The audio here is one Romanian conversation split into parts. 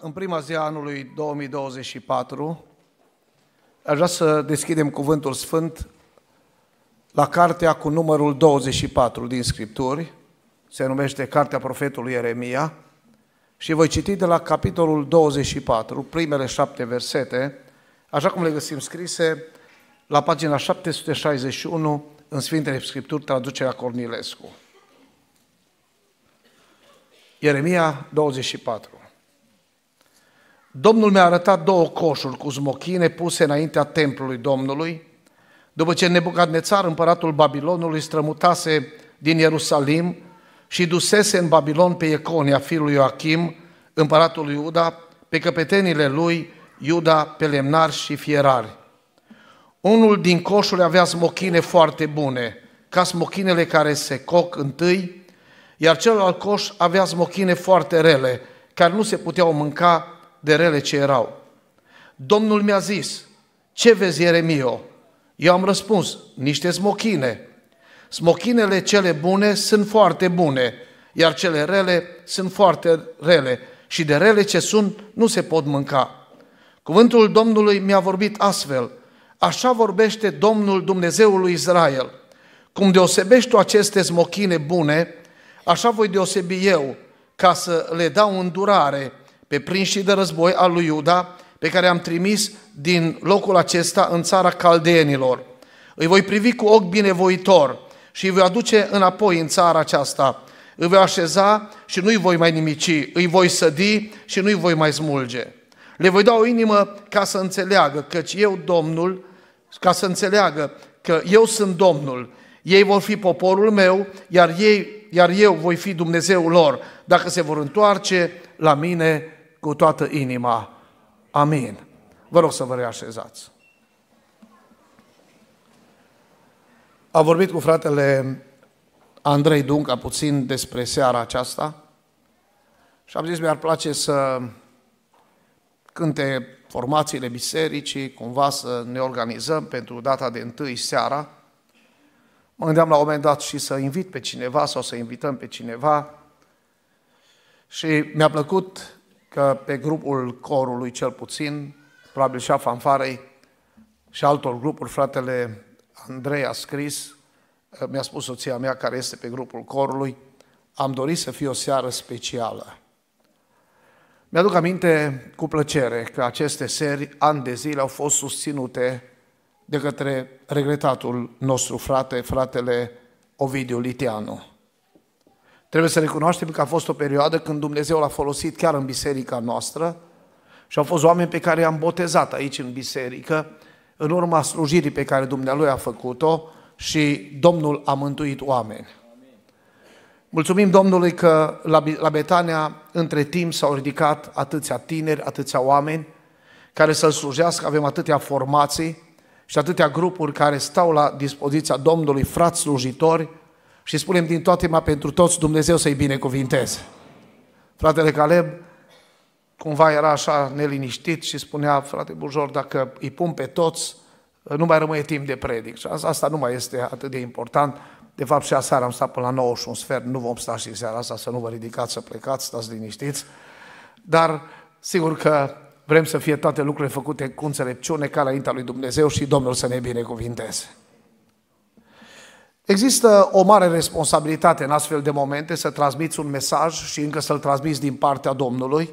În prima zi a anului 2024, aș vrea să deschidem Cuvântul Sfânt la cartea cu numărul 24 din Scripturi, se numește Cartea Profetului Ieremia, și voi citi de la capitolul 24, primele șapte versete, așa cum le găsim scrise la pagina 761 în Sfintele Scripturi, traducerea Cornilescu. Ieremia 24. Domnul mi-a arătat două coșuri cu zmochine puse înaintea templului Domnului, după ce Nebucadnețar, împăratul Babilonului, strămutase din Ierusalim și dusese în Babilon pe Econia, fiul lui Joachim, împăratul Iuda, pe căpetenile lui Iuda, pe lemnar și fierari. Unul din coșuri avea smochine foarte bune, ca smochinele care se coc întâi, iar celălalt coș avea smochine foarte rele, care nu se puteau mânca de rele ce erau. Domnul mi-a zis, ce vezi Ieremio? Eu am răspuns, niște smochine. Smochinele cele bune sunt foarte bune, iar cele rele sunt foarte rele și de rele ce sunt nu se pot mânca. Cuvântul Domnului mi-a vorbit astfel, așa vorbește Domnul Dumnezeului lui Israel. Cum deosebești tu aceste smochine bune, așa voi deosebi eu, ca să le dau îndurare pe prinșii de război al lui Iuda, pe care am trimis din locul acesta în țara caldeenilor. Îi voi privi cu ochi binevoitor și îi voi aduce înapoi în țara aceasta. Îi voi așeza și nu-i voi mai nimici, îi voi sădi și nu-i voi mai smulge. Le voi da o inimă ca să înțeleagă, căci eu, Domnul, ca să înțeleagă că eu sunt Domnul, ei vor fi poporul meu, iar, ei, iar eu voi fi Dumnezeul lor, dacă se vor întoarce la mine cu toată inima. Amin. Vă rog să vă reașezați. Am vorbit cu fratele Andrei Dunca puțin despre seara aceasta și am zis mi-ar place să cânte formațiile bisericii, cumva să ne organizăm pentru data de întâi seara. Mă gândeam la un moment dat și să invit pe cineva sau să invităm pe cineva și mi-a plăcut că pe grupul corului cel puțin, probabil și a fanfarei și altor grupuri, fratele Andrei a scris, eh, mi-a spus soția mea care este pe grupul corului, am dorit să fie o seară specială. Mi-aduc aminte cu plăcere că aceste seri, ani de zile, au fost susținute de către regretatul nostru frate, fratele Ovidiu Litianu. Trebuie să recunoaștem că a fost o perioadă când Dumnezeu l-a folosit chiar în biserica noastră și au fost oameni pe care i-am botezat aici în biserică, în urma slujirii pe care Dumnealui a făcut-o și Domnul a mântuit oameni. Mulțumim Domnului că la, Betania între timp s-au ridicat atâția tineri, atâția oameni care să-L slujească, avem atâtea formații și atâtea grupuri care stau la dispoziția Domnului, frați slujitori, și spunem din toate ma pentru toți Dumnezeu să-i binecuvinteze. Fratele Caleb cumva era așa neliniștit și spunea, frate Bujor, dacă îi pun pe toți, nu mai rămâne timp de predic. Și asta nu mai este atât de important. De fapt, și aseară am stat până la 9 și un sfert, nu vom sta și seara asta, să nu vă ridicați, să plecați, stați liniștiți. Dar sigur că vrem să fie toate lucrurile făcute cu înțelepciune ca înaintea lui Dumnezeu și Domnul să ne binecuvinteze. Există o mare responsabilitate în astfel de momente să transmiți un mesaj și încă să-l transmiți din partea Domnului,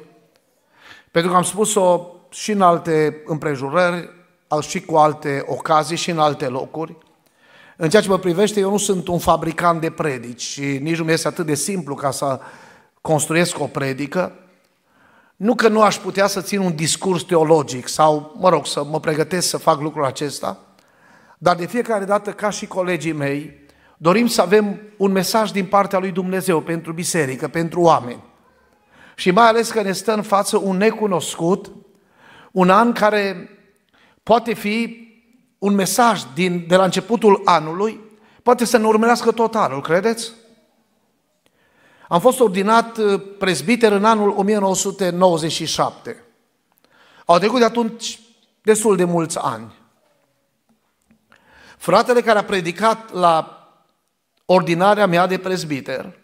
pentru că am spus-o și în alte împrejurări, și cu alte ocazii și în alte locuri. În ceea ce mă privește, eu nu sunt un fabricant de predici și nici nu mi este atât de simplu ca să construiesc o predică. Nu că nu aș putea să țin un discurs teologic sau, mă rog, să mă pregătesc să fac lucrul acesta, dar de fiecare dată, ca și colegii mei, Dorim să avem un mesaj din partea lui Dumnezeu pentru biserică, pentru oameni. Și mai ales că ne stă în față un necunoscut, un an care poate fi un mesaj din, de la începutul anului, poate să ne urmărească tot anul, credeți? Am fost ordinat uh, prezbiter în anul 1997. Au trecut de atunci destul de mulți ani. Fratele care a predicat la ordinarea mea de prezbiter,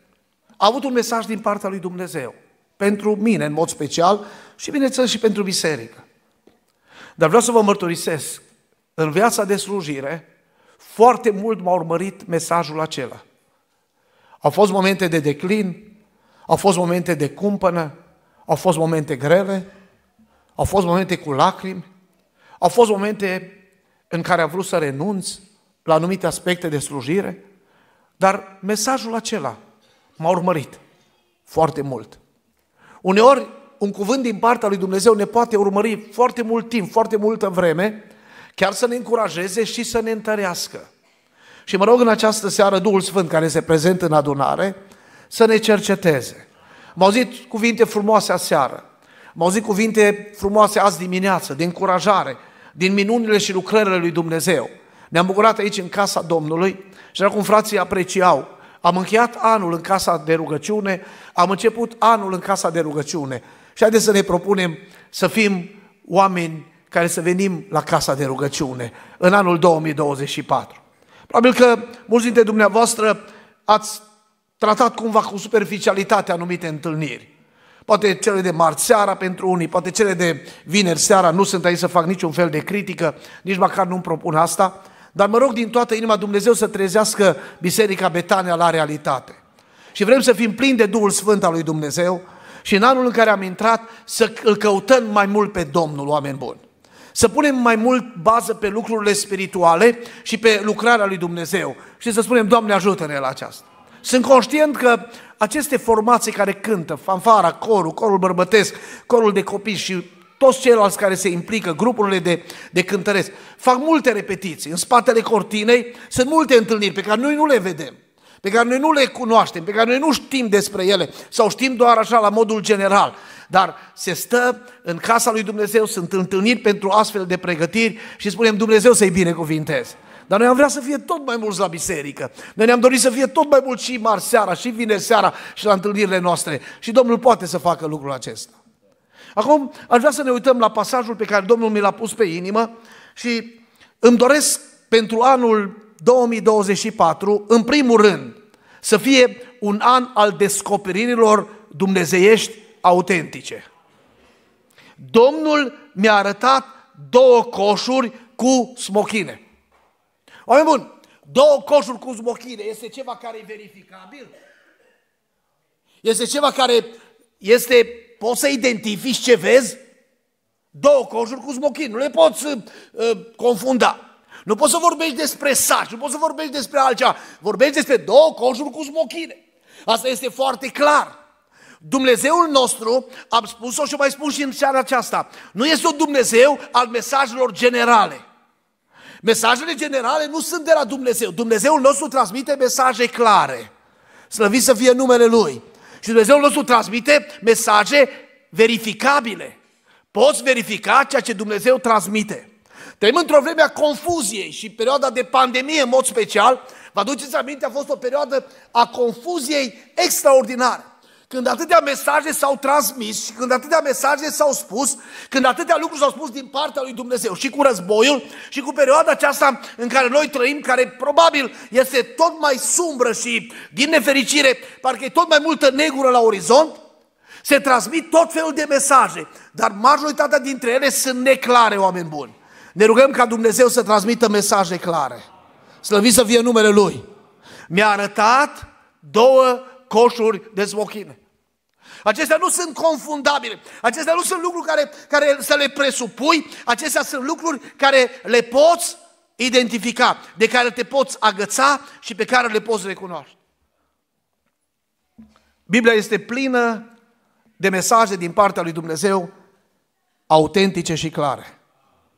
a avut un mesaj din partea lui Dumnezeu, pentru mine în mod special și bineînțeles și pentru biserică. Dar vreau să vă mărturisesc, în viața de slujire, foarte mult m-a urmărit mesajul acela. Au fost momente de declin, au fost momente de cumpănă, au fost momente grele, au fost momente cu lacrimi, au fost momente în care a vrut să renunț la anumite aspecte de slujire, dar mesajul acela m-a urmărit foarte mult. Uneori, un cuvânt din partea lui Dumnezeu ne poate urmări foarte mult timp, foarte multă vreme, chiar să ne încurajeze și să ne întărească. Și mă rog în această seară Duhul Sfânt care se prezintă în adunare să ne cerceteze. M-au auzit cuvinte frumoase aseară, m-au auzit cuvinte frumoase azi dimineață, de încurajare, din minunile și lucrările lui Dumnezeu. Ne-am bucurat aici în casa Domnului și acum frații apreciau. Am încheiat anul în casa de rugăciune, am început anul în casa de rugăciune. Și haideți să ne propunem să fim oameni care să venim la casa de rugăciune în anul 2024. Probabil că mulți dintre dumneavoastră ați tratat cumva cu superficialitate anumite întâlniri. Poate cele de marți seara pentru unii, poate cele de vineri seara, nu sunt aici să fac niciun fel de critică, nici măcar nu-mi propun asta, dar mă rog din toată inima Dumnezeu să trezească Biserica Betania la realitate. Și vrem să fim plini de Duhul Sfânt al lui Dumnezeu și în anul în care am intrat să îl căutăm mai mult pe Domnul, oameni buni. Să punem mai mult bază pe lucrurile spirituale și pe lucrarea lui Dumnezeu și să spunem, Doamne ajută-ne la aceasta. Sunt conștient că aceste formații care cântă, fanfara, corul, corul bărbătesc, corul de copii și toți ceilalți care se implică, grupurile de, de cântăresc, fac multe repetiții. În spatele cortinei sunt multe întâlniri pe care noi nu le vedem, pe care noi nu le cunoaștem, pe care noi nu știm despre ele sau știm doar așa la modul general. Dar se stă în casa lui Dumnezeu, sunt întâlniri pentru astfel de pregătiri și spunem Dumnezeu să-i binecuvinteze. Dar noi am vrea să fie tot mai mulți la biserică. Noi ne-am dorit să fie tot mai mulți și marți seara, și vineri seara, și la întâlnirile noastre. Și Domnul poate să facă lucrul acesta. Acum aș vrea să ne uităm la pasajul pe care Domnul mi l-a pus pe inimă și îmi doresc pentru anul 2024, în primul rând, să fie un an al descoperirilor dumnezeiești autentice. Domnul mi-a arătat două coșuri cu smochine. Oameni bun! două coșuri cu smochine este ceva care e verificabil? Este ceva care este poți să identifici ce vezi? Două coșuri cu smochin, nu le poți uh, confunda. Nu poți să vorbești despre saci, nu poți să vorbești despre altceva. Vorbești despre două coșuri cu smochine. Asta este foarte clar. Dumnezeul nostru, am spus-o și o mai spun și în seara aceasta, nu este un Dumnezeu al mesajelor generale. Mesajele generale nu sunt de la Dumnezeu. Dumnezeul nostru transmite mesaje clare. Slăviți să fie numele Lui. Și Dumnezeu nostru transmite mesaje verificabile. Poți verifica ceea ce Dumnezeu transmite. Trăim într-o vreme a confuziei și perioada de pandemie în mod special, vă aduceți aminte, a fost o perioadă a confuziei extraordinare. Când atâtea mesaje s-au transmis și când atâtea mesaje s-au spus, când atâtea lucruri s-au spus din partea lui Dumnezeu și cu războiul și cu perioada aceasta în care noi trăim, care probabil este tot mai sumbră și din nefericire, parcă e tot mai multă negură la orizont, se transmit tot felul de mesaje, dar majoritatea dintre ele sunt neclare, oameni buni. Ne rugăm ca Dumnezeu să transmită mesaje clare. Slăvit să fie numele Lui. Mi-a arătat două coșuri de smochine. Acestea nu sunt confundabile. Acestea nu sunt lucruri care, care să le presupui. Acestea sunt lucruri care le poți identifica, de care te poți agăța și pe care le poți recunoaște. Biblia este plină de mesaje din partea lui Dumnezeu autentice și clare.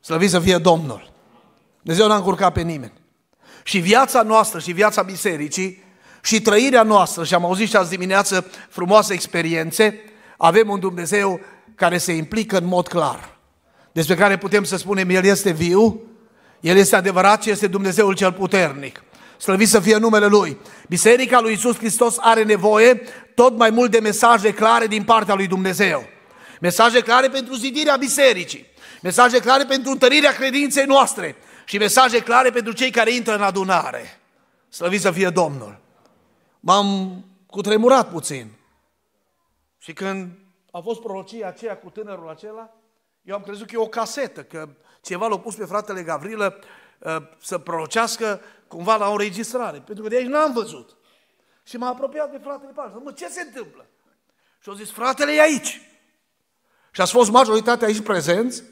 Slăviți să fie Domnul! Dumnezeu n-a încurcat pe nimeni. Și viața noastră și viața bisericii și trăirea noastră, și am auzit și azi dimineață frumoase experiențe, avem un Dumnezeu care se implică în mod clar, despre care putem să spunem El este viu, El este adevărat și este Dumnezeul cel puternic. Slăvit să fie numele Lui. Biserica lui Isus Hristos are nevoie tot mai mult de mesaje clare din partea lui Dumnezeu. Mesaje clare pentru zidirea bisericii, mesaje clare pentru întărirea credinței noastre și mesaje clare pentru cei care intră în adunare. Slăvit să fie Domnul! m-am cutremurat puțin. Și când a fost prorocia aceea cu tânărul acela, eu am crezut că e o casetă, că ceva l-a pus pe fratele Gavrilă uh, să prorocească cumva la o înregistrare, pentru că de aici n-am văzut. Și m-a apropiat de fratele Pavel. Mă, ce se întâmplă? Și au zis, fratele e aici. Și a fost majoritatea aici prezenți,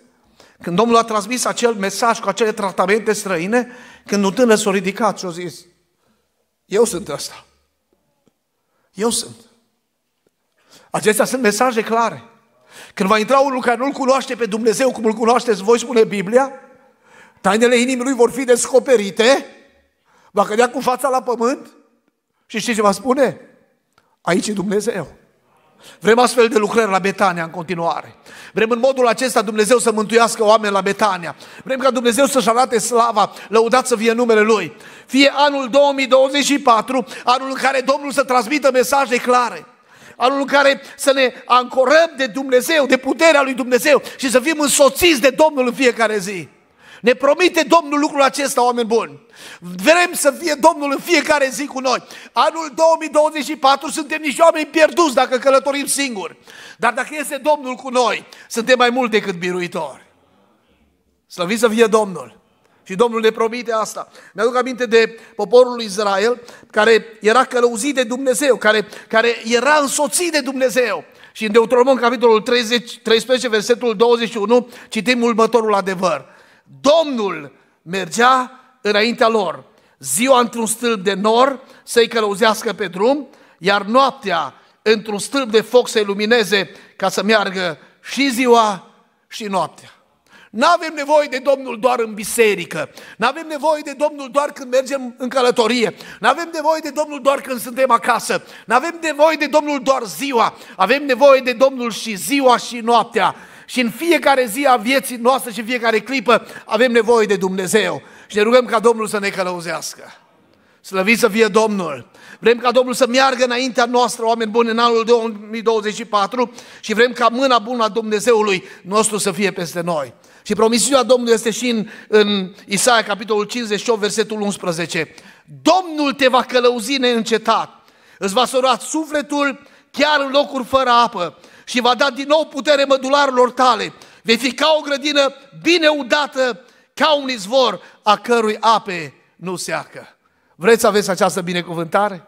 când Domnul a transmis acel mesaj cu acele tratamente străine, când un tânăr s-a ridicat și a zis, eu sunt ăsta. Eu sunt. Acestea sunt mesaje clare. Când va intra unul care nu-L cunoaște pe Dumnezeu cum îl cunoașteți voi, spune Biblia, tainele inimii lui vor fi descoperite, va cădea cu fața la pământ și știți ce va spune? Aici e Dumnezeu. Vrem astfel de lucrări la Betania în continuare. Vrem în modul acesta Dumnezeu să mântuiască oameni la Betania. Vrem ca Dumnezeu să-și arate slava, lăudat să fie numele Lui. Fie anul 2024, anul în care Domnul să transmită mesaje clare. Anul în care să ne ancorăm de Dumnezeu, de puterea lui Dumnezeu și să fim însoțiți de Domnul în fiecare zi. Ne promite Domnul lucrul acesta, oameni buni. Vrem să fie Domnul în fiecare zi cu noi. Anul 2024 suntem niște oameni pierduți dacă călătorim singuri. Dar dacă este Domnul cu noi, suntem mai mult decât biruitori. Slăviți să fie Domnul! Și Domnul ne promite asta. Mi-aduc aminte de poporul lui Israel, care era călăuzit de Dumnezeu, care, care era însoțit de Dumnezeu. Și în Deuteronom, capitolul 30, 13, versetul 21, citim următorul adevăr. Domnul mergea înaintea lor. Ziua într-un stâlp de nor să-i călăuzească pe drum, iar noaptea într-un stâlp de foc să-i lumineze ca să meargă și ziua și noaptea. Nu avem nevoie de Domnul doar în biserică. Nu avem nevoie de Domnul doar când mergem în călătorie. Nu avem nevoie de Domnul doar când suntem acasă. Nu avem nevoie de Domnul doar ziua. Avem nevoie de Domnul și ziua și noaptea. Și în fiecare zi a vieții noastre și în fiecare clipă avem nevoie de Dumnezeu. Și ne rugăm ca Domnul să ne călăuzească. Slăvit să fie Domnul! Vrem ca Domnul să meargă înaintea noastră, oameni buni, în anul 2024 și vrem ca mâna bună a Dumnezeului nostru să fie peste noi. Și promisiunea Domnului este și în, în Isaia, capitolul 58, versetul 11. Domnul te va călăuzi neîncetat, îți va sora sufletul chiar în locuri fără apă și va da din nou putere mădularilor tale. Vei fi ca o grădină bine udată, ca un izvor a cărui ape nu seacă. Vreți să aveți această binecuvântare?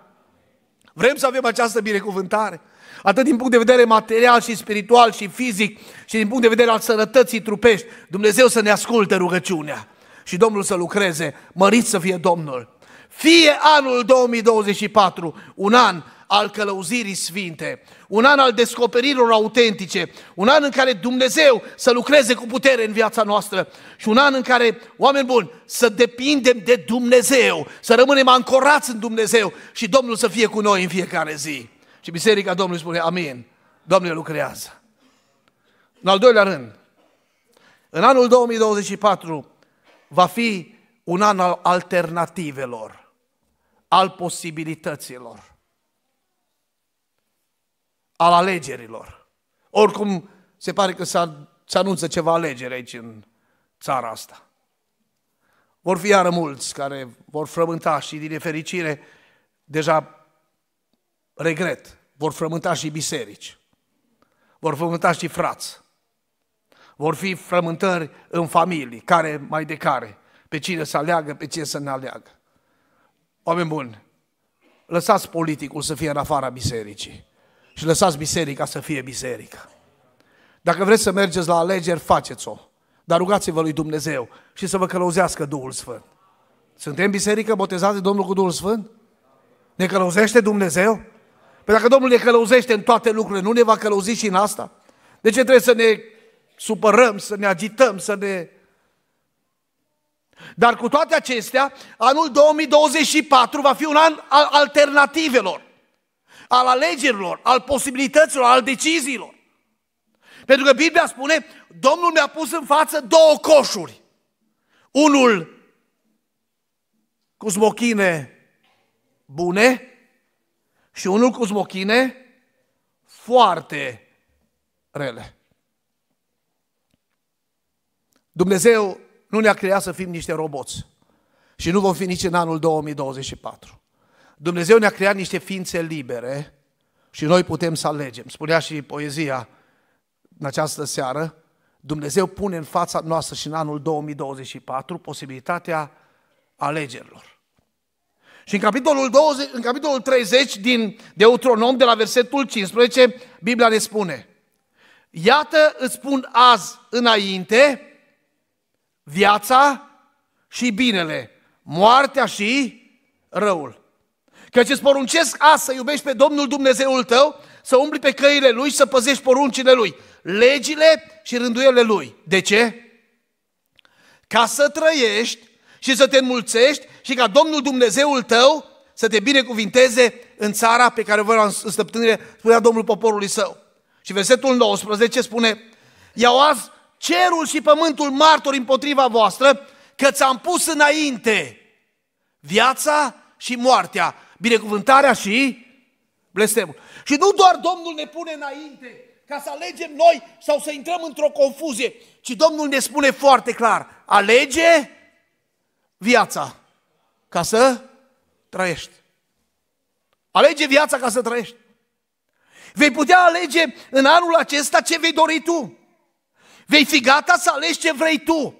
Vrem să avem această binecuvântare? Atât din punct de vedere material și spiritual și fizic și din punct de vedere al sănătății trupești, Dumnezeu să ne asculte rugăciunea și Domnul să lucreze, mărit să fie Domnul. Fie anul 2024 un an al călăuzirii sfinte, un an al descoperirilor autentice, un an în care Dumnezeu să lucreze cu putere în viața noastră și un an în care, oameni buni, să depindem de Dumnezeu, să rămânem ancorați în Dumnezeu și Domnul să fie cu noi în fiecare zi. Și Biserica Domnului spune, amin, Domnul lucrează. În al doilea rând, în anul 2024 va fi un an al alternativelor, al posibilităților al alegerilor. Oricum, se pare că se anunță ceva alegeri aici în țara asta. Vor fi iară mulți care vor frământa și din nefericire deja regret, vor frământa și biserici, vor frământa și frați, vor fi frământări în familii, care mai de care, pe cine să aleagă, pe cine să ne aleagă. Oameni buni, lăsați politicul să fie în afara bisericii și lăsați biserica să fie biserică. Dacă vreți să mergeți la alegeri, faceți-o. Dar rugați-vă lui Dumnezeu și să vă călăuzească Duhul Sfânt. Suntem biserică botezați de Domnul cu Duhul Sfânt? Ne călăuzește Dumnezeu? Păi dacă Domnul ne călăuzește în toate lucrurile, nu ne va călăuzi și în asta? De ce trebuie să ne supărăm, să ne agităm, să ne... Dar cu toate acestea, anul 2024 va fi un an al alternativelor al alegerilor, al posibilităților, al deciziilor. Pentru că Biblia spune, Domnul mi-a pus în față două coșuri. Unul cu smochine bune și unul cu smochine foarte rele. Dumnezeu nu ne-a creat să fim niște roboți și nu vom fi nici în anul 2024. Dumnezeu ne-a creat niște ființe libere și noi putem să alegem. Spunea și poezia în această seară, Dumnezeu pune în fața noastră și în anul 2024 posibilitatea alegerilor. Și în capitolul, 20, în capitolul 30 din Deuteronom, de la versetul 15, Biblia ne spune Iată îți spun azi înainte viața și binele, moartea și răul. Căci îți poruncesc azi să iubești pe Domnul Dumnezeul tău, să umbli pe căile Lui și să păzești poruncile Lui, legile și rânduielile Lui. De ce? Ca să trăiești și să te înmulțești și ca Domnul Dumnezeul tău să te binecuvinteze în țara pe care vă în stăpânire, spunea Domnul poporului său. Și versetul 19 spune, Iau azi cerul și pământul martori împotriva voastră, că ți-am pus înainte viața și moartea, binecuvântarea și blestemul. Și nu doar Domnul ne pune înainte ca să alegem noi sau să intrăm într-o confuzie, ci Domnul ne spune foarte clar, alege viața ca să trăiești. Alege viața ca să trăiești. Vei putea alege în anul acesta ce vei dori tu. Vei fi gata să alegi ce vrei tu.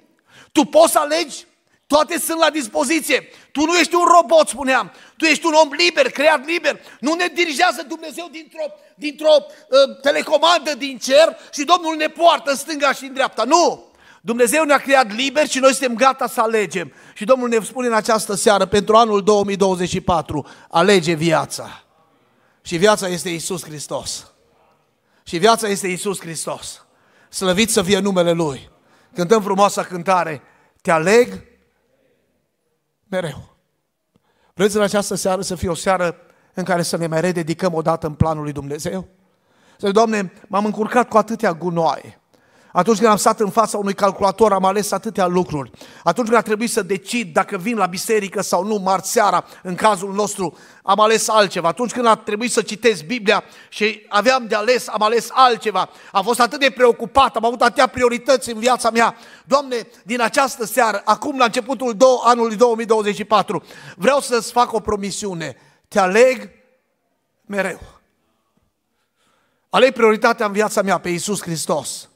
Tu poți să alegi, toate sunt la dispoziție. Tu nu ești un robot, spuneam tu ești un om liber, creat liber. Nu ne dirigează Dumnezeu dintr-o, dintr-o uh, telecomandă din cer și Domnul ne poartă în stânga și în dreapta. Nu! Dumnezeu ne-a creat liber și noi suntem gata să alegem. Și Domnul ne spune în această seară, pentru anul 2024, alege viața. Și viața este Isus Hristos. Și viața este Isus Hristos. Slăvit să fie numele Lui. Cântăm frumoasa cântare. Te aleg mereu. Vreți în această seară să fie o seară în care să ne mai rededicăm dată în planul lui Dumnezeu? Să Doamne, m-am încurcat cu atâtea gunoaie. Atunci când am stat în fața unui calculator, am ales atâtea lucruri. Atunci când a trebuit să decid dacă vin la biserică sau nu, marți seara, în cazul nostru, am ales altceva. Atunci când a trebuit să citesc Biblia și aveam de ales, am ales altceva. Am fost atât de preocupat, am avut atâtea priorități în viața mea. Doamne, din această seară, acum la începutul do- anului 2024, vreau să-ți fac o promisiune. Te aleg mereu. Aleg prioritatea în viața mea pe Iisus Hristos.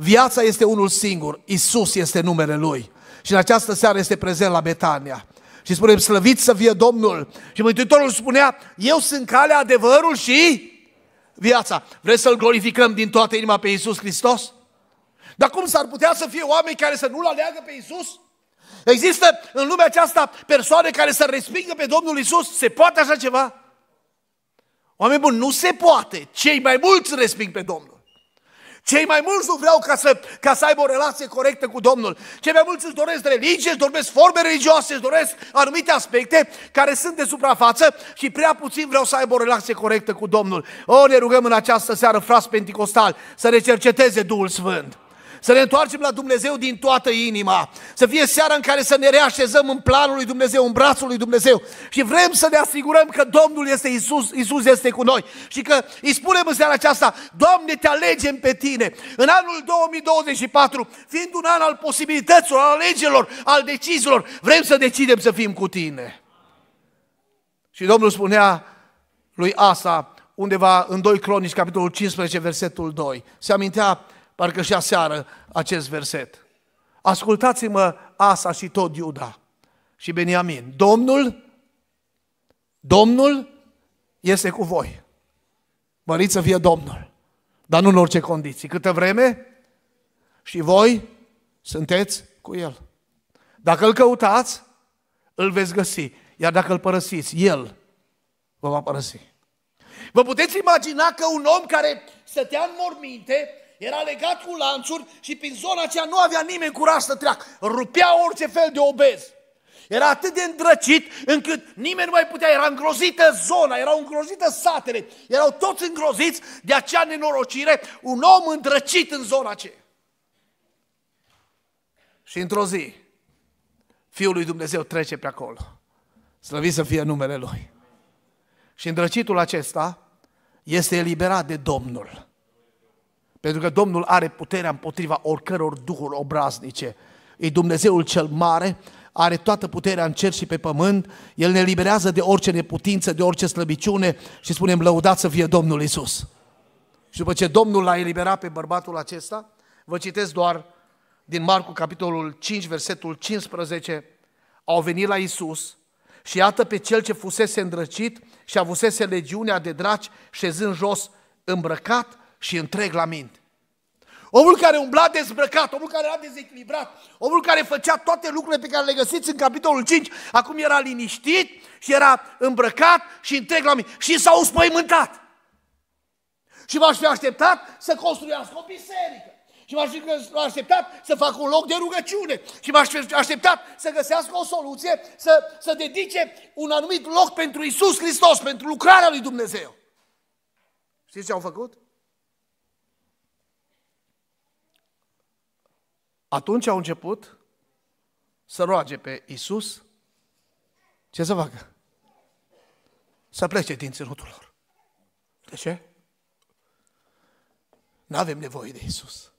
Viața este unul singur, Isus este numele Lui. Și în această seară este prezent la Betania. Și spune, slăvit să fie Domnul. Și Mântuitorul spunea, eu sunt calea, adevărul și viața. Vreți să-L glorificăm din toată inima pe Isus Hristos? Dar cum s-ar putea să fie oameni care să nu-L aleagă pe Isus? Există în lumea aceasta persoane care să respingă pe Domnul Isus? Se poate așa ceva? Oameni buni, nu se poate. Cei mai mulți resping pe Domnul. Cei mai mulți nu vreau ca să, ca să aibă o relație corectă cu Domnul. Cei mai mulți îți doresc religie, îți doresc forme religioase, îți doresc anumite aspecte care sunt de suprafață și prea puțin vreau să aibă o relație corectă cu Domnul. O, ne rugăm în această seară, frați Pentecostal să recerceteze Duhul Sfânt. Să ne întoarcem la Dumnezeu din toată inima. Să fie seara în care să ne reașezăm în planul lui Dumnezeu, în brațul lui Dumnezeu. Și vrem să ne asigurăm că Domnul este Isus, Isus este cu noi. Și că îi spunem în seara aceasta, Doamne, te alegem pe Tine. În anul 2024, fiind un an al posibilităților, al alegerilor, al deciziilor, vrem să decidem să fim cu Tine. Și Domnul spunea lui Asa, undeva în 2 Cronici, capitolul 15, versetul 2. Se amintea parcă și aseară, acest verset. Ascultați-mă Asa și tot Iuda și Beniamin. Domnul, Domnul este cu voi. Măriți să fie Domnul, dar nu în orice condiții. Câtă vreme și voi sunteți cu El. Dacă îl căutați, îl veți găsi. Iar dacă îl părăsiți, El vă va părăsi. Vă puteți imagina că un om care stătea în morminte era legat cu lanțuri și prin zona aceea nu avea nimeni curaj să treacă. Rupea orice fel de obez. Era atât de îndrăcit încât nimeni nu mai putea, era îngrozită zona, erau îngrozită satele, erau toți îngroziți de acea nenorocire, un om îndrăcit în zona aceea. Și într-o zi, Fiul lui Dumnezeu trece pe acolo. Slăvit să fie numele Lui. Și îndrăcitul acesta este eliberat de Domnul. Pentru că Domnul are puterea împotriva oricăror duhuri obraznice. E Dumnezeul cel mare, are toată puterea în cer și pe pământ, El ne liberează de orice neputință, de orice slăbiciune și spunem lăudați să fie Domnul Isus. Și după ce Domnul l-a eliberat pe bărbatul acesta, vă citesc doar din Marcu, capitolul 5, versetul 15, au venit la Isus și iată pe cel ce fusese îndrăcit și avusese legiunea de draci șezând jos îmbrăcat și întreg la minte. Omul care umbla dezbrăcat, omul care era dezechilibrat, omul care făcea toate lucrurile pe care le găsiți în capitolul 5, acum era liniștit și era îmbrăcat și întreg la minte. Și s-au spăimântat. Și v-aș fi așteptat să construiască o biserică. Și m-aș fi așteptat să facă un loc de rugăciune. Și m-aș fi așteptat să găsească o soluție, să, să dedice un anumit loc pentru Isus Hristos, pentru lucrarea lui Dumnezeu. Știți ce au făcut? Atunci au început să roage pe Isus. Ce să facă? Să plece din ținutul lor. De ce? Nu avem nevoie de Isus.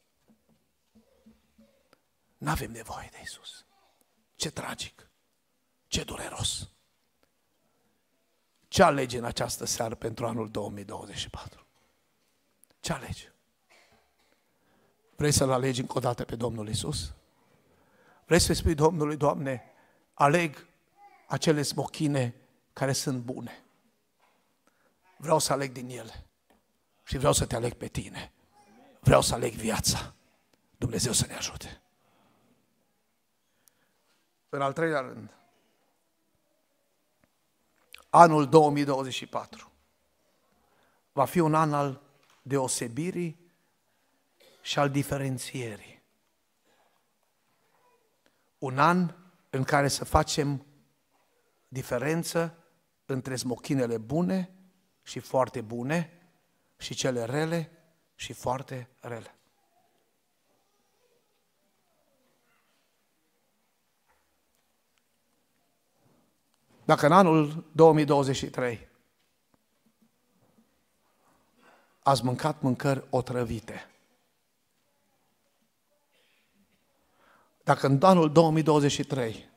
Nu avem nevoie de Isus. Ce tragic. Ce dureros. Ce alegi în această seară pentru anul 2024? Ce alegi? Vrei să-L alegi încă o dată pe Domnul Isus? Vrei să spui Domnului, Doamne, aleg acele smochine care sunt bune. Vreau să aleg din ele și vreau să te aleg pe tine. Vreau să aleg viața. Dumnezeu să ne ajute. În al treilea rând, anul 2024 va fi un an al deosebirii și al diferențierii. Un an în care să facem diferență între smochinele bune și foarte bune și cele rele și foarte rele. Dacă în anul 2023 ați mâncat mâncări otrăvite, Dacă în anul 2023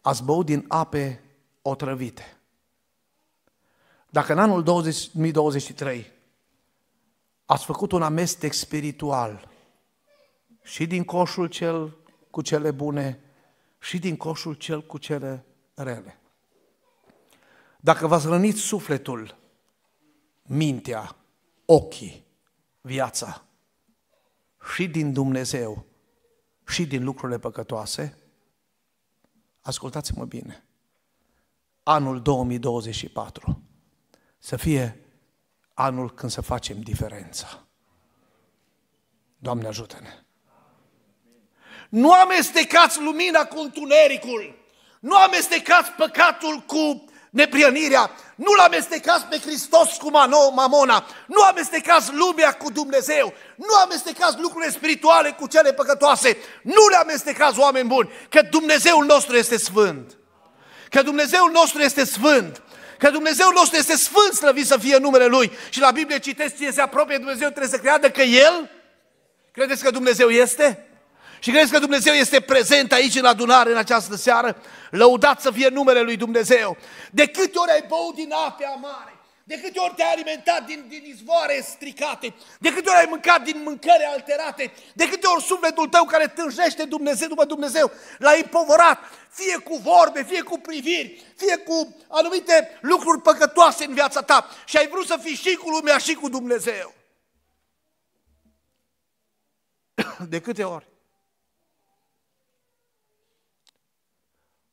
ați băut din ape otrăvite, dacă în anul 2023 ați făcut un amestec spiritual și din coșul cel cu cele bune și din coșul cel cu cele rele. Dacă v-ați rănit sufletul, mintea, ochii, viața și din Dumnezeu, și din lucrurile păcătoase, ascultați-mă bine, anul 2024 să fie anul când să facem diferența. Doamne ajută-ne! Nu amestecați lumina cu întunericul! Nu amestecați păcatul cu neprionirea, nu-L amestecați pe Hristos cu mamona, nu amestecați lumea cu Dumnezeu, nu amestecați lucrurile spirituale cu cele păcătoase, nu le amestecați oameni buni, că Dumnezeul nostru este sfânt. Că Dumnezeul nostru este sfânt. Că Dumnezeul nostru este sfânt, slăvit să fie numele Lui. Și la Biblie citesc ce se apropie Dumnezeu, trebuie să creadă că El, credeți că Dumnezeu este? Și crezi că Dumnezeu este prezent aici în adunare în această seară? Lăudat să fie numele lui Dumnezeu. De câte ori ai băut din ape amare, de câte ori te-ai alimentat din, din izvoare stricate, de câte ori ai mâncat din mâncări alterate, de câte ori sufletul tău care tânjește Dumnezeu după Dumnezeu l-ai împovărat, fie cu vorbe, fie cu priviri, fie cu anumite lucruri păcătoase în viața ta și ai vrut să fii și cu lumea și cu Dumnezeu. De câte ori?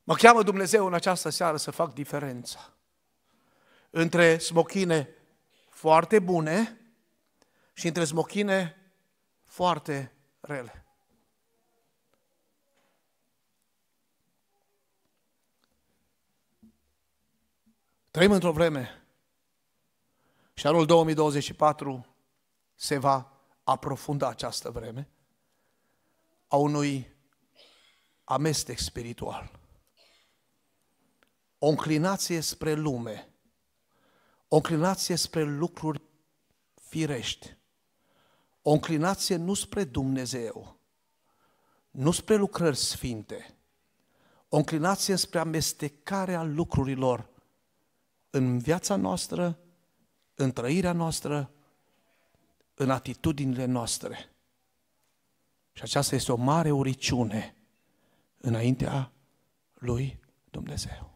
Mă cheamă Dumnezeu în această seară să fac diferența între smochine foarte bune și între smochine foarte rele. Trăim într-o vreme și anul 2024 se va aprofunda această vreme a unui amestec spiritual o înclinație spre lume, o înclinație spre lucruri firești, o înclinație nu spre Dumnezeu, nu spre lucrări sfinte, o înclinație spre amestecarea lucrurilor în viața noastră, în trăirea noastră, în atitudinile noastre. Și aceasta este o mare uriciune înaintea lui Dumnezeu.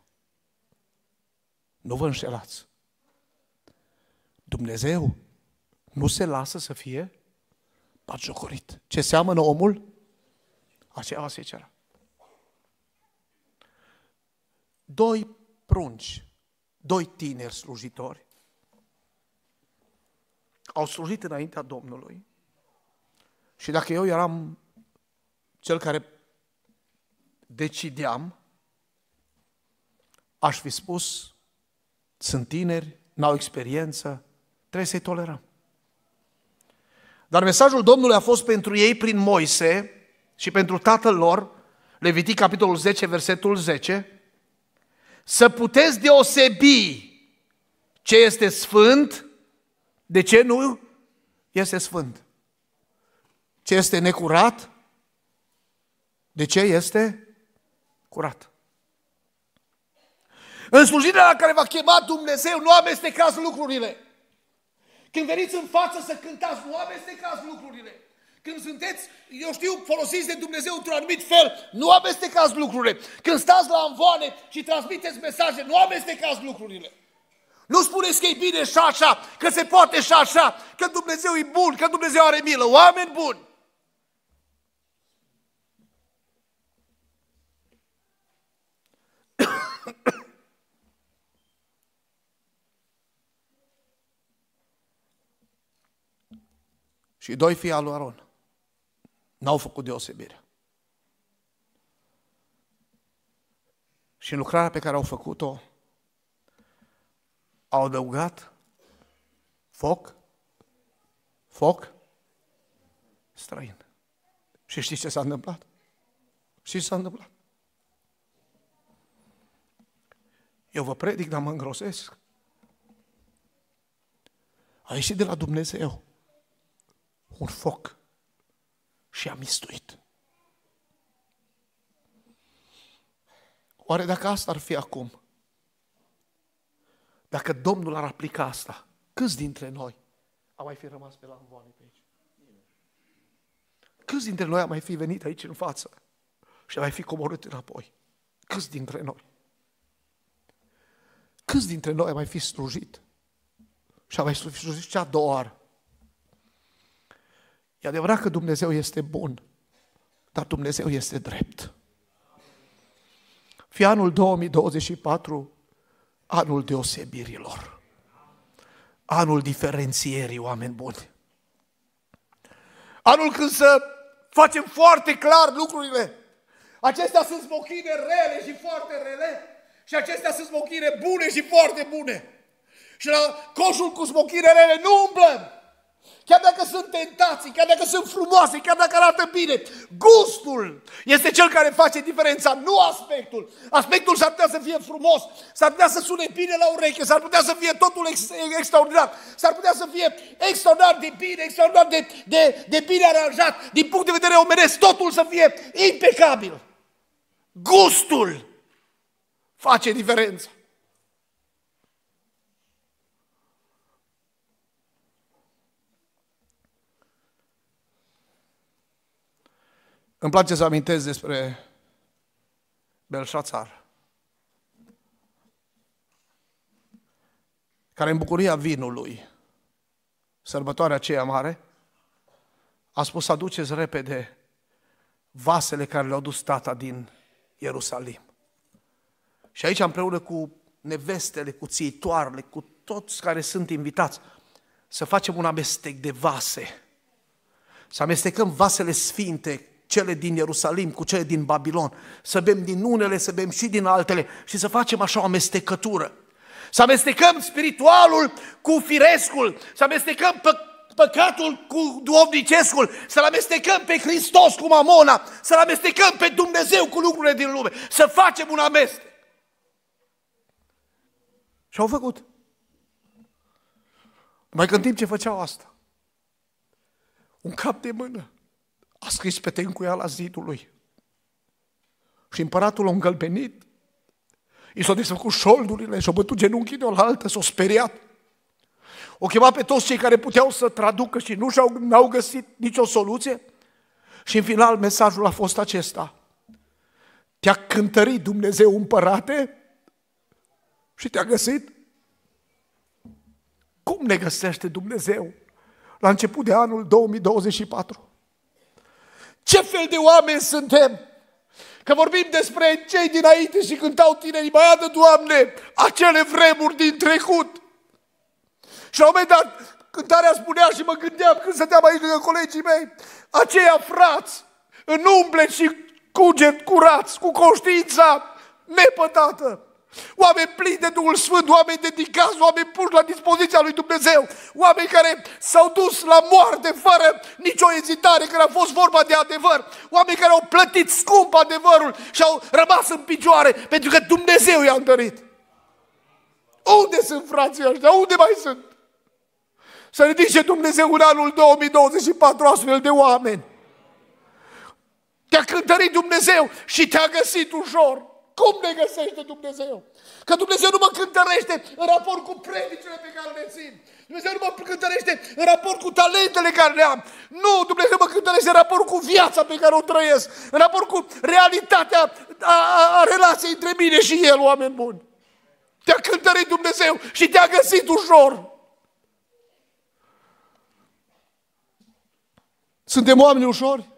Nu vă înșelați. Dumnezeu nu se lasă să fie bagiocorit. Ce seamănă omul? Aceea se ceră. Doi prunci, doi tineri slujitori, au slujit înaintea Domnului. Și dacă eu eram cel care decideam, aș fi spus, sunt tineri, n-au experiență, trebuie să-i tolerăm. Dar mesajul Domnului a fost pentru ei prin Moise și pentru tatăl lor, Levitic capitolul 10, versetul 10, să puteți deosebi ce este sfânt, de ce nu este sfânt. Ce este necurat, de ce este curat. În slujirea la care v-a chemat Dumnezeu, nu amestecați lucrurile. Când veniți în față să cântați, nu amestecați lucrurile. Când sunteți, eu știu, folosiți de Dumnezeu într-un anumit fel, nu amestecați lucrurile. Când stați la anvoane și transmiteți mesaje, nu amestecați lucrurile. Nu spuneți că e bine și așa, că se poate și așa, că Dumnezeu e bun, că Dumnezeu are milă. Oameni buni! și doi fii al lui Aron. N-au făcut deosebire. Și lucrarea pe care au făcut-o, au adăugat foc, foc străin. Și știți ce s-a întâmplat? Știți ce s-a întâmplat? Eu vă predic, dar mă îngrosesc. A ieșit de la Dumnezeu un foc și a mistuit. Oare dacă asta ar fi acum, dacă Domnul ar aplica asta, câți dintre noi am mai fi rămas pe la învoane pe aici? Câți dintre noi am mai fi venit aici în față și am mai fi coborât înapoi? Câți dintre noi? Câți dintre noi am mai fi slujit? Și am mai slujit și a oară? E adevărat că Dumnezeu este bun, dar Dumnezeu este drept. Fie anul 2024 anul deosebirilor, anul diferențierii, oameni buni. Anul când să facem foarte clar lucrurile. Acestea sunt smochine rele și foarte rele și acestea sunt smochine bune și foarte bune. Și la coșul cu smochine rele nu umblăm, chiar dacă sunt tentații, chiar dacă sunt frumoase, chiar dacă arată bine, gustul este cel care face diferența, nu aspectul. Aspectul s-ar putea să fie frumos, s-ar putea să sune bine la ureche, s-ar putea să fie totul ex- extraordinar, s-ar putea să fie extraordinar de bine, extraordinar de, de, de bine aranjat, din punct de vedere omenesc, totul să fie impecabil. Gustul face diferența. Îmi place să amintesc despre Belșațar, care în bucuria vinului, sărbătoarea aceea mare, a spus aduceți repede vasele care le-au dus tata din Ierusalim. Și aici împreună cu nevestele, cu țiitoarele, cu toți care sunt invitați, să facem un amestec de vase. Să amestecăm vasele sfinte cele din Ierusalim cu cele din Babilon, să bem din unele, să bem și din altele și să facem așa o amestecătură. Să amestecăm spiritualul cu firescul, să amestecăm pe păcatul cu duovnicescul, să-L amestecăm pe Hristos cu mamona, să-L amestecăm pe Dumnezeu cu lucrurile din lume, să facem un amestec. Și au făcut. Mai că în timp ce făceau asta, un cap de mână a scris pe tencuiala zidului. Și împăratul a îngălbenit, i s-au desfăcut șoldurile și-au bătut genunchii de altă, s-au speriat. O chema pe toți cei care puteau să traducă și nu și-au, n-au găsit nicio soluție. Și în final mesajul a fost acesta. Te-a cântărit Dumnezeu împărate și te-a găsit. Cum ne găsește Dumnezeu la început de anul 2024? Ce fel de oameni suntem? Că vorbim despre cei dinainte și cântau tinerii, mai adă, Doamne, acele vremuri din trecut. Și la un moment dat, cântarea spunea și mă gândeam când stăteam aici lângă colegii mei, aceia frați, în umble și cuget curați, cu conștiința nepătată. Oameni plini de Duhul Sfânt, oameni dedicați, oameni puși la dispoziția lui Dumnezeu, oameni care s-au dus la moarte fără nicio ezitare, care a fost vorba de adevăr, oameni care au plătit scump adevărul și au rămas în picioare pentru că Dumnezeu i-a întărit. Unde sunt frații ăștia? Unde mai sunt? Să ridice Dumnezeu în anul 2024 astfel de oameni. Te-a cântărit Dumnezeu și te-a găsit ușor. Cum ne găsește Dumnezeu? Că Dumnezeu nu mă cântărește în raport cu predicile pe care le țin. Dumnezeu nu mă cântărește în raport cu talentele care le am. Nu, Dumnezeu mă cântărește în raport cu viața pe care o trăiesc. În raport cu realitatea a, a, a relației între mine și El, oameni buni. Te-a cântărit Dumnezeu și te-a găsit ușor. Suntem oameni ușori?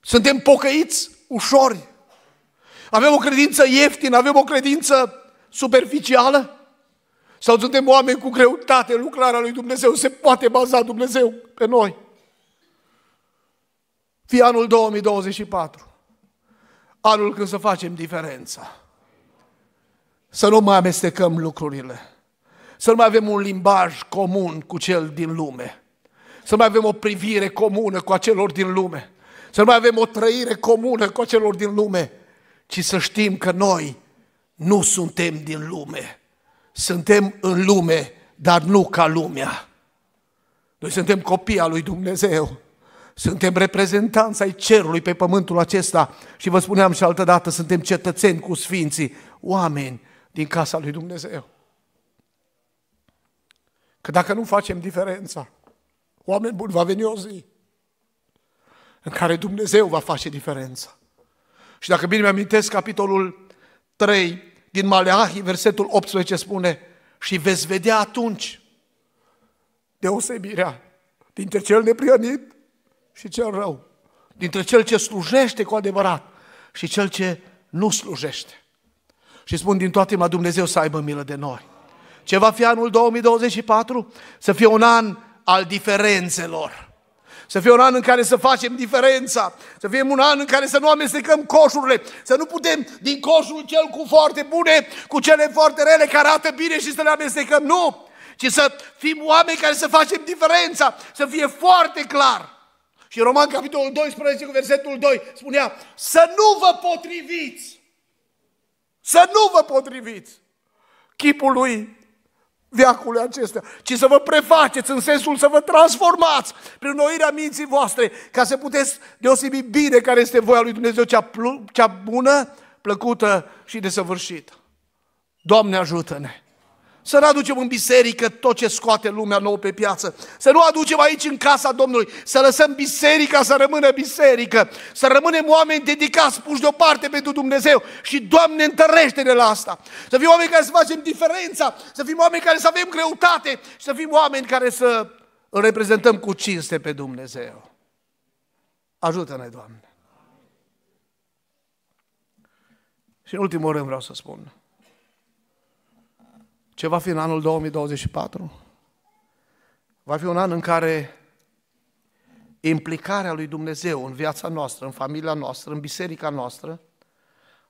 Suntem pocăiți ușori? Avem o credință ieftină, avem o credință superficială? Sau suntem oameni cu greutate, lucrarea lui Dumnezeu se poate baza Dumnezeu pe noi? Fie anul 2024, anul când să facem diferența. Să nu mai amestecăm lucrurile. Să nu mai avem un limbaj comun cu cel din lume. Să nu mai avem o privire comună cu acelor din lume. Să nu mai avem o trăire comună cu acelor din lume ci să știm că noi nu suntem din lume. Suntem în lume, dar nu ca lumea. Noi suntem copii al lui Dumnezeu. Suntem reprezentanți ai cerului pe pământul acesta și vă spuneam și altă dată, suntem cetățeni cu sfinții, oameni din casa lui Dumnezeu. Că dacă nu facem diferența, oameni buni, va veni o zi în care Dumnezeu va face diferența. Și dacă bine mi-amintesc, capitolul 3 din Maleahi, versetul 18 spune, și veți vedea atunci deosebirea dintre cel neprionit și cel rău, dintre cel ce slujește cu adevărat și cel ce nu slujește. Și spun din toate inima Dumnezeu să aibă milă de noi. Ce va fi anul 2024? Să fie un an al diferențelor să fie un an în care să facem diferența. Să fie un an în care să nu amestecăm coșurile. Să nu putem din coșul cel cu foarte bune, cu cele foarte rele, care arată bine și să le amestecăm. Nu! Ci să fim oameni care să facem diferența. Să fie foarte clar. Și Roman, capitolul 12, cu versetul 2, spunea să nu vă potriviți. Să nu vă potriviți lui.” veacului acesta, ci să vă prefaceți în sensul să vă transformați prin noirea minții voastre, ca să puteți deosebi bine care este voia lui Dumnezeu, cea, cea bună, plăcută și desăvârșită. Doamne ajută-ne! Să nu aducem în biserică tot ce scoate lumea nouă pe piață. Să nu aducem aici în casa Domnului. Să lăsăm biserica să rămână biserică. Să rămânem oameni dedicați, puși deoparte pentru Dumnezeu. Și Doamne, întărește-ne la asta. Să fim oameni care să facem diferența. Să fim oameni care să avem greutate. Și să fim oameni care să îl reprezentăm cu cinste pe Dumnezeu. Ajută-ne, Doamne. Și în ultimul rând vreau să spun, ce va fi în anul 2024? Va fi un an în care implicarea lui Dumnezeu în viața noastră, în familia noastră, în biserica noastră,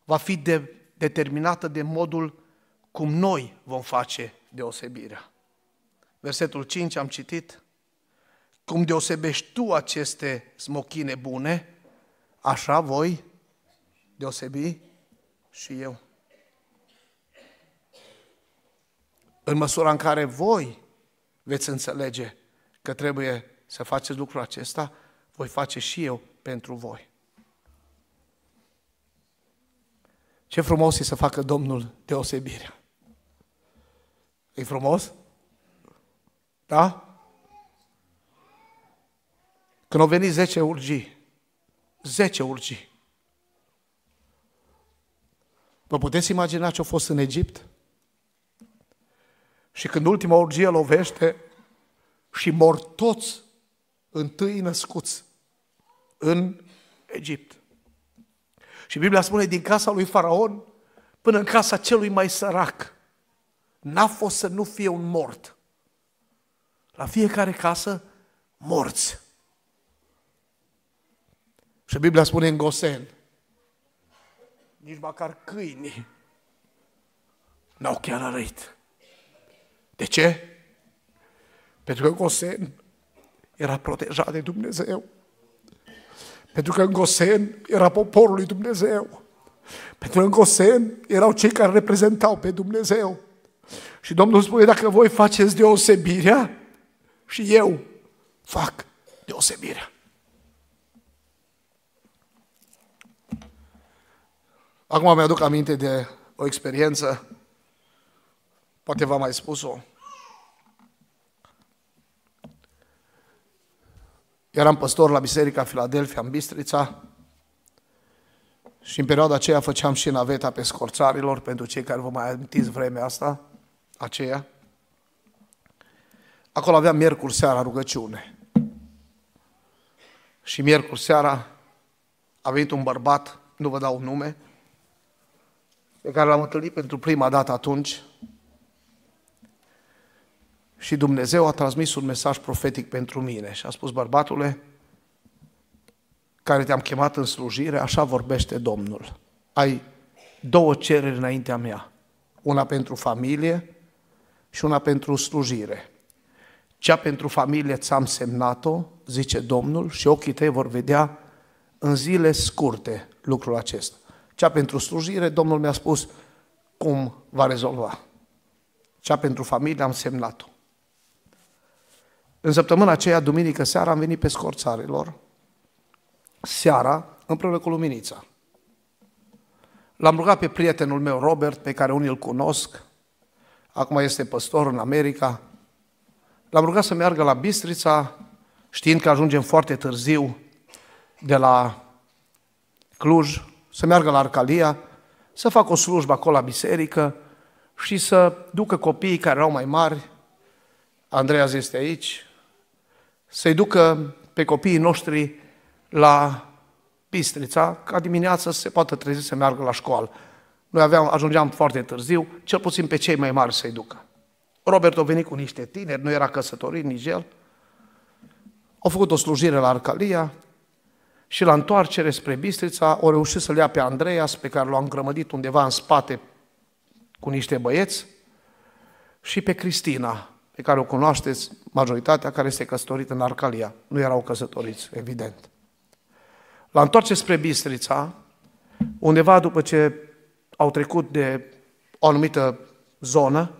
va fi de, determinată de modul cum noi vom face deosebirea. Versetul 5 am citit, cum deosebești tu aceste smochine bune, așa voi deosebi și eu. În măsura în care voi veți înțelege că trebuie să faceți lucrul acesta, voi face și eu pentru voi. Ce frumos e să facă Domnul deosebirea. E frumos? Da? Când au venit 10 urgii, 10 urgii, vă puteți imagina ce a fost în Egipt? Și când ultima orgie lovește și mor toți întâi născuți în Egipt. Și Biblia spune din casa lui Faraon până în casa celui mai sărac. N-a fost să nu fie un mort. La fiecare casă, morți. Și Biblia spune în Gosen, nici măcar câinii n-au chiar arăit. De ce? Pentru că Gosen era protejat de Dumnezeu. Pentru că în Gosen era poporul lui Dumnezeu. Pentru că în Gosen erau cei care reprezentau pe Dumnezeu. Și Domnul spune, dacă voi faceți deosebirea, și eu fac deosebirea. Acum mi-aduc aminte de o experiență Poate v-am mai spus-o. Eram păstor la Biserica Filadelfia, în Bistrița, și în perioada aceea făceam și naveta pe scorțarilor, pentru cei care vă mai amintiți vremea asta, aceea. Acolo aveam miercuri seara rugăciune. Și miercuri seara a venit un bărbat, nu vă dau nume, pe care l-am întâlnit pentru prima dată atunci, și Dumnezeu a transmis un mesaj profetic pentru mine și a spus, bărbatule, care te-am chemat în slujire, așa vorbește Domnul. Ai două cereri înaintea mea, una pentru familie și una pentru slujire. Cea pentru familie ți-am semnat-o, zice Domnul, și ochii tăi vor vedea în zile scurte lucrul acesta. Cea pentru slujire, Domnul mi-a spus cum va rezolva. Cea pentru familie am semnat-o. În săptămâna aceea, duminică seara, am venit pe scorțarilor, seara, împreună cu Luminița. L-am rugat pe prietenul meu, Robert, pe care unii îl cunosc, acum este păstor în America, l-am rugat să meargă la Bistrița, știind că ajungem foarte târziu de la Cluj, să meargă la Arcalia, să facă o slujbă acolo la biserică și să ducă copiii care erau mai mari. Andreas este aici, să-i ducă pe copiii noștri la Bistrița, ca dimineața să se poată trezi să meargă la școală. Noi aveam, ajungeam foarte târziu, cel puțin pe cei mai mari să-i ducă. Robert a venit cu niște tineri, nu era căsătorit nici el. Au făcut o slujire la Arcalia și la întoarcere spre Bistrița au reușit să-l ia pe Andreas, pe care l au îngrămădit undeva în spate cu niște băieți, și pe Cristina, pe care o cunoașteți, majoritatea care este căsătorită în Arcalia. Nu erau căsătoriți, evident. La întoarce spre Bistrița, undeva după ce au trecut de o anumită zonă,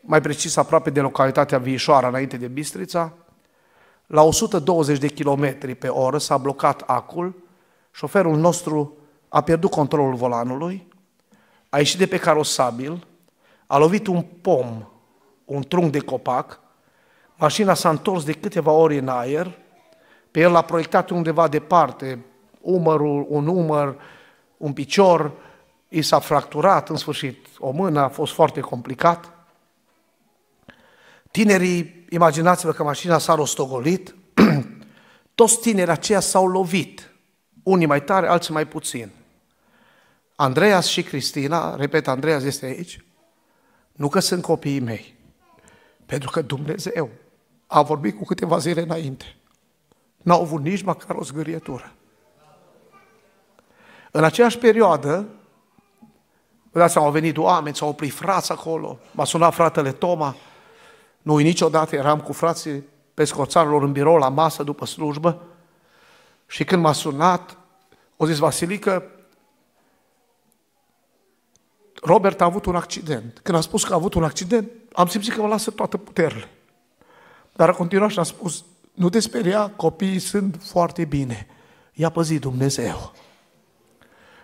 mai precis aproape de localitatea Vișoara, înainte de Bistrița, la 120 de km pe oră s-a blocat acul, șoferul nostru a pierdut controlul volanului, a ieșit de pe carosabil, a lovit un pom un trunc de copac, mașina s-a întors de câteva ori în aer, pe el l-a proiectat undeva departe, umărul, un umăr, un picior, i s-a fracturat, în sfârșit, o mână, a fost foarte complicat. Tinerii, imaginați-vă că mașina s-a rostogolit, toți tinerii aceia s-au lovit, unii mai tare, alții mai puțin. Andreas și Cristina, repet, Andreas este aici, nu că sunt copiii mei, pentru că Dumnezeu a vorbit cu câteva zile înainte. N-au avut nici măcar o zgârietură. În aceeași perioadă, vă dați au venit oameni, s-au oprit frați acolo, m-a sunat fratele Toma, noi niciodată eram cu frații pescoțarilor în birou la masă după slujbă și când m-a sunat, o zis Vasilică, Robert a avut un accident. Când a spus că a avut un accident, am simțit că mă lasă toată puterile. Dar a continuat și a spus, nu te speria, copiii sunt foarte bine. I-a păzit Dumnezeu.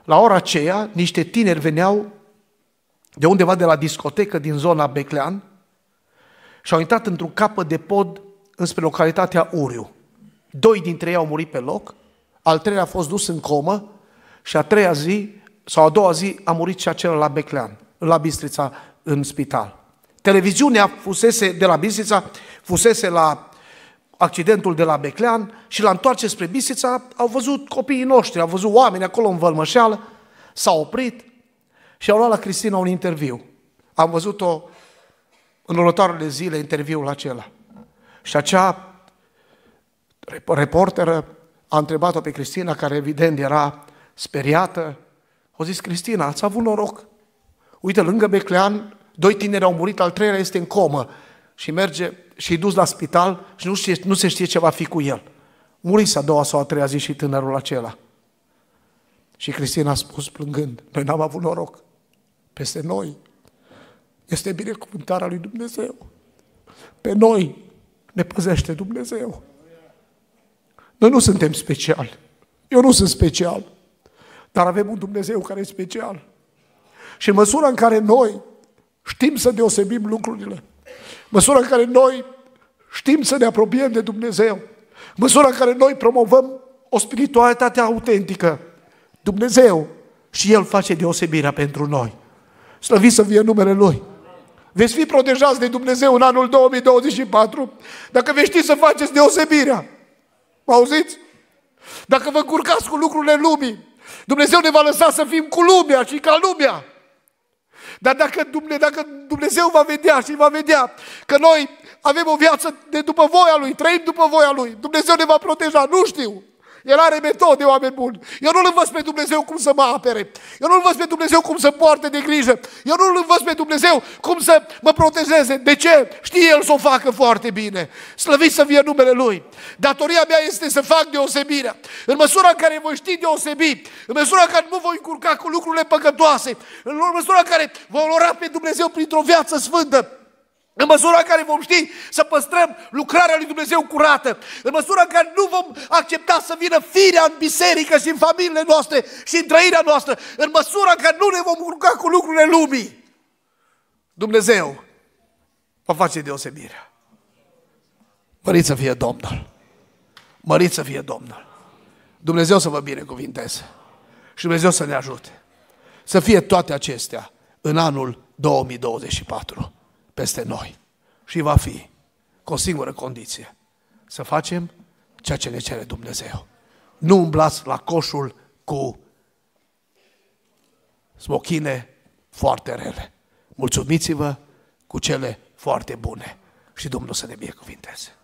La ora aceea, niște tineri veneau de undeva de la discotecă din zona Beclean și au intrat într-un capăt de pod înspre localitatea Uriu. Doi dintre ei au murit pe loc, al treilea a fost dus în comă și a treia zi sau a doua zi a murit și acela la Beclean, la Bistrița, în spital. Televiziunea fusese de la Bistrița, fusese la accidentul de la Beclean și la întoarce spre Bistrița au văzut copiii noștri, au văzut oameni acolo în vălmășeală, s-au oprit și au luat la Cristina un interviu. Am văzut-o în următoarele zile, interviul acela. Și acea reporteră a întrebat-o pe Cristina, care evident era speriată, o zis, Cristina, ați avut noroc. Uite, lângă Beclean, doi tineri au murit, al treilea este în comă. Și merge și-i dus la spital și nu, știe, nu se știe ce va fi cu el. Murise a doua sau a treia zi și tânărul acela. Și Cristina a spus plângând, noi n-am avut noroc. Peste noi este binecuvântarea lui Dumnezeu. Pe noi ne păzește Dumnezeu. Noi nu suntem speciali. Eu nu sunt special. Dar avem un Dumnezeu care e special. Și în măsura în care noi știm să deosebim lucrurile, măsura în care noi știm să ne apropiem de Dumnezeu, măsura în care noi promovăm o spiritualitate autentică, Dumnezeu și El face deosebirea pentru noi. Slăviți să fie numele Lui! Veți fi protejați de Dumnezeu în anul 2024 dacă veți ști să faceți deosebirea. Mă auziți? Dacă vă curcați cu lucrurile lumii, Dumnezeu ne va lăsa să fim cu lumea și ca lumea. Dar dacă, Dumnezeu, dacă Dumnezeu va vedea și va vedea că noi avem o viață de după voia Lui, trăim după voia Lui, Dumnezeu ne va proteja, nu știu. El are metode, oameni buni. Eu nu-L învăț pe Dumnezeu cum să mă apere. Eu nu-L învăț pe Dumnezeu cum să poarte de grijă. Eu nu-L învăț pe Dumnezeu cum să mă protejeze. De ce? Știe El să o facă foarte bine. Slăviți să fie numele Lui. Datoria mea este să fac deosebirea. În măsura în care voi ști deosebi, în măsura în care nu voi încurca cu lucrurile păcătoase, în măsura în care voi onora pe Dumnezeu printr-o viață sfântă, în măsura în care vom ști să păstrăm lucrarea lui Dumnezeu curată, în măsura în care nu vom accepta să vină firea în biserică și în familiile noastre și în trăirea noastră, în măsura în care nu ne vom urca cu lucrurile lumii, Dumnezeu va face deosebirea. Măriți să fie Domnul! Măriți să fie Domnul! Dumnezeu să vă binecuvinteze și Dumnezeu să ne ajute să fie toate acestea în anul 2024 peste noi. Și va fi cu o singură condiție. Să facem ceea ce ne cere Dumnezeu. Nu umblați la coșul cu smochine foarte rele. Mulțumiți-vă cu cele foarte bune și Domnul să ne binecuvinteze.